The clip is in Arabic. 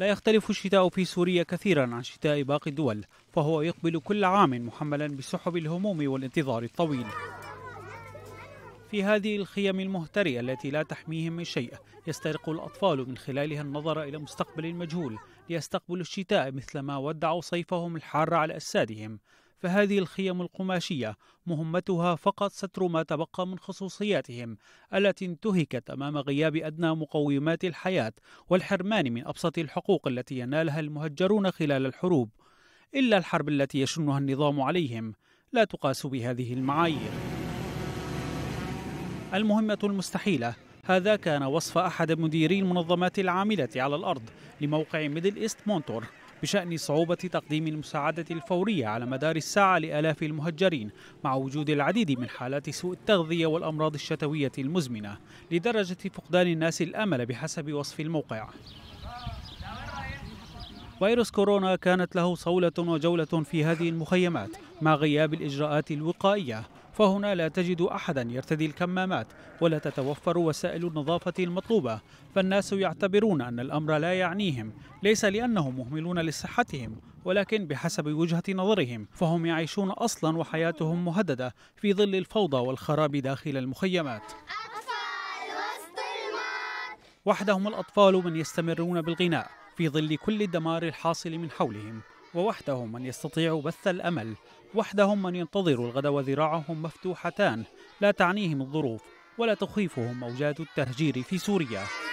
لا يختلف الشتاء في سوريا كثيرا عن شتاء باقي الدول فهو يقبل كل عام محملا بسحب الهموم والانتظار الطويل في هذه الخيم المهترئة التي لا تحميهم من شيء يسترق الأطفال من خلالها النظر إلى مستقبل مجهول ليستقبلوا الشتاء مثلما ودعوا صيفهم الحار على أجسادهم فهذه الخيم القماشية مهمتها فقط ستر ما تبقى من خصوصياتهم التي انتهكت أمام غياب أدنى مقومات الحياة والحرمان من أبسط الحقوق التي ينالها المهجرون خلال الحروب إلا الحرب التي يشنها النظام عليهم لا تقاس بهذه المعايير المهمة المستحيلة هذا كان وصف أحد مديري المنظمات العاملة على الأرض لموقع ميدل إيست مونتور بشأن صعوبة تقديم المساعدة الفورية على مدار الساعة لآلاف المهجرين مع وجود العديد من حالات سوء التغذية والأمراض الشتوية المزمنة لدرجة فقدان الناس الأمل بحسب وصف الموقع فيروس كورونا كانت له صولة وجولة في هذه المخيمات مع غياب الإجراءات الوقائية فهنا لا تجد أحدا يرتدي الكمامات ولا تتوفر وسائل النظافة المطلوبة فالناس يعتبرون أن الأمر لا يعنيهم ليس لأنهم مهملون لصحتهم ولكن بحسب وجهة نظرهم فهم يعيشون أصلا وحياتهم مهددة في ظل الفوضى والخراب داخل المخيمات وحدهم الأطفال من يستمرون بالغناء في ظل كل الدمار الحاصل من حولهم ووحدهم من يستطيع بث الأمل وحدهم من ينتظر الغد وذراعهم مفتوحتان لا تعنيهم الظروف ولا تخيفهم موجات التهجير في سوريا